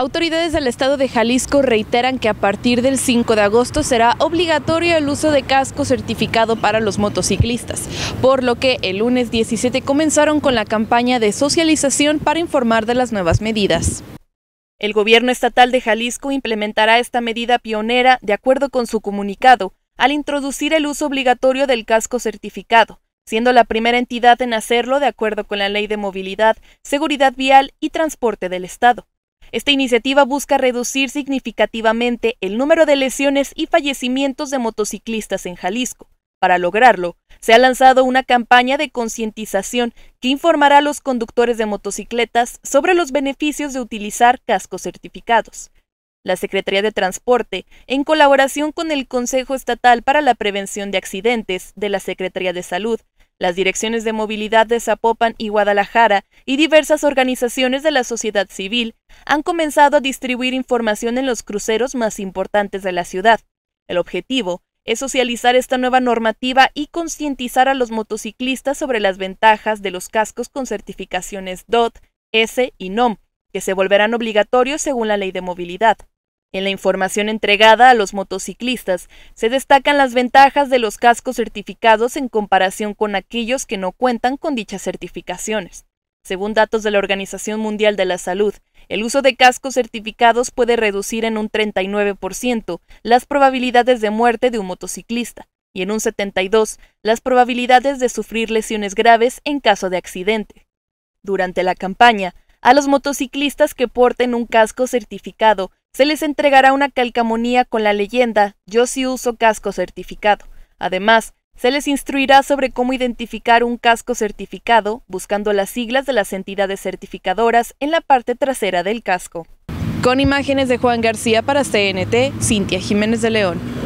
Autoridades del estado de Jalisco reiteran que a partir del 5 de agosto será obligatorio el uso de casco certificado para los motociclistas, por lo que el lunes 17 comenzaron con la campaña de socialización para informar de las nuevas medidas. El gobierno estatal de Jalisco implementará esta medida pionera de acuerdo con su comunicado, al introducir el uso obligatorio del casco certificado, siendo la primera entidad en hacerlo de acuerdo con la Ley de Movilidad, Seguridad Vial y Transporte del Estado. Esta iniciativa busca reducir significativamente el número de lesiones y fallecimientos de motociclistas en Jalisco. Para lograrlo, se ha lanzado una campaña de concientización que informará a los conductores de motocicletas sobre los beneficios de utilizar cascos certificados. La Secretaría de Transporte, en colaboración con el Consejo Estatal para la Prevención de Accidentes de la Secretaría de Salud, las direcciones de movilidad de Zapopan y Guadalajara y diversas organizaciones de la sociedad civil han comenzado a distribuir información en los cruceros más importantes de la ciudad. El objetivo es socializar esta nueva normativa y concientizar a los motociclistas sobre las ventajas de los cascos con certificaciones DOT, S y NOM, que se volverán obligatorios según la ley de movilidad. En la información entregada a los motociclistas se destacan las ventajas de los cascos certificados en comparación con aquellos que no cuentan con dichas certificaciones. Según datos de la Organización Mundial de la Salud, el uso de cascos certificados puede reducir en un 39% las probabilidades de muerte de un motociclista y en un 72% las probabilidades de sufrir lesiones graves en caso de accidente. Durante la campaña, a los motociclistas que porten un casco certificado se les entregará una calcamonía con la leyenda Yo sí uso casco certificado. Además, se les instruirá sobre cómo identificar un casco certificado buscando las siglas de las entidades certificadoras en la parte trasera del casco. Con imágenes de Juan García para CNT, Cintia Jiménez de León.